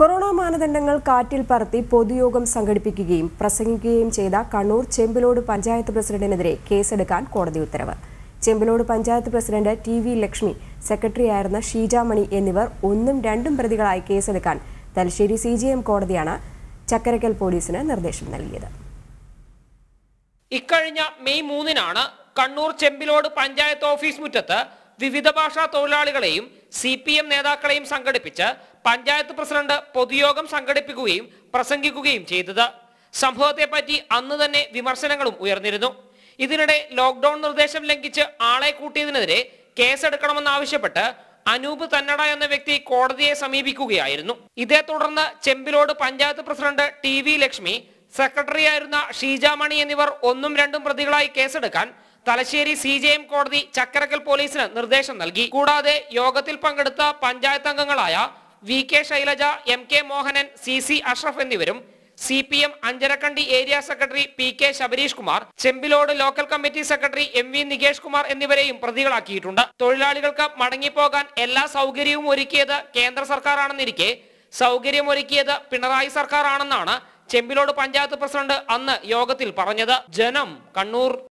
corona മാനദണ്ഡങ്ങൾ കാറ്റിൽ പറത്തി പൊതുയോഗം സംഘടിപ്പിക്കുകയും പ്രസംഗിക്കുകയും ചെയ്ത കണ്ണൂർ ചെമ്പിലോട് പഞ്ചായത്ത് പ്രസിഡന്റിനെതിരെ കേസെടുക്കാൻ കോടതി ഉത്തരവ് Chembilode panchayat president T V Lakshmi സെക്രട്ടറിയായിരുന്ന ഷീജാമണി എന്നിവർ ഒന്നും രണ്ടും പ്രതികളായി കേസെടുക്കാൻ തലശ്ശേരി സി ജി എം കോടതിയാണ് ചക്കരക്കൽ പോലീസിന് നിർദ്ദേശം നൽകിയത് ഇക്കഴിഞ്ഞ മെയ് മൂന്നിനാണ് കണ്ണൂർ ചെമ്പിലോട് പഞ്ചായത്ത് ഓഫീസ് മുറ്റത്ത് വിവിധ ഭാഷാ തൊഴിലാളികളെയും സി പി എം നേതാക്കളെയും സംഘടിപ്പിച്ച് പഞ്ചായത്ത് പ്രസിഡന്റ് പൊതുയോഗം സംഘടിപ്പിക്കുകയും പ്രസംഗിക്കുകയും ചെയ്തത് സംഭവത്തെപ്പറ്റി അന്ന് തന്നെ വിമർശനങ്ങളും ഉയർന്നിരുന്നു ഇതിനിടെ ലോക്ഡൌൺ നിർദ്ദേശം ലംഘിച്ച് ആളെ കൂട്ടിയതിനെതിരെ കേസെടുക്കണമെന്നാവശ്യപ്പെട്ട് അനൂപ് തന്നട എന്ന വ്യക്തി കോടതിയെ സമീപിക്കുകയായിരുന്നു ഇതേ തുടർന്ന് Chembilode panchayat president T V Lakshmi സെക്രട്ടറിയായിരുന്ന ഷീജാമണി എന്നിവർ ഒന്നും രണ്ടും പ്രതികളായി കേസെടുക്കാൻ തലശ്ശേരി സി ജെ എം കോടതി ചക്കരക്കൽ പോലീസിന് നിർദ്ദേശം നൽകി കൂടാതെ യോഗത്തിൽ പങ്കെടുത്ത പഞ്ചായത്ത് അംഗങ്ങളായ V K Shailaja M K Mohanan C C Ashraf എന്നിവരും C P M Anjarakandy area secretary P K Sabareesh Kumar Chembilode local committee secretary M V Nikesh Kumar എന്നിവരെയും പ്രതികളാക്കിയിട്ടുണ്ട് തൊഴിലാളികൾക്ക് മടങ്ങിപ്പോകാൻ എല്ലാ സൗകര്യവും ഒരുക്കിയത് കേന്ദ്ര സർക്കാരാണെന്നിരിക്കെ സൗകര്യമൊരുക്കിയത് പിണറായി സർക്കാരാണെന്നാണ് ചെമ്പിലോട് പഞ്ചായത്ത് പ്രസിഡന്റ് അന്ന് യോഗത്തിൽ പറഞ്ഞത് ജനം കണ്ണൂർ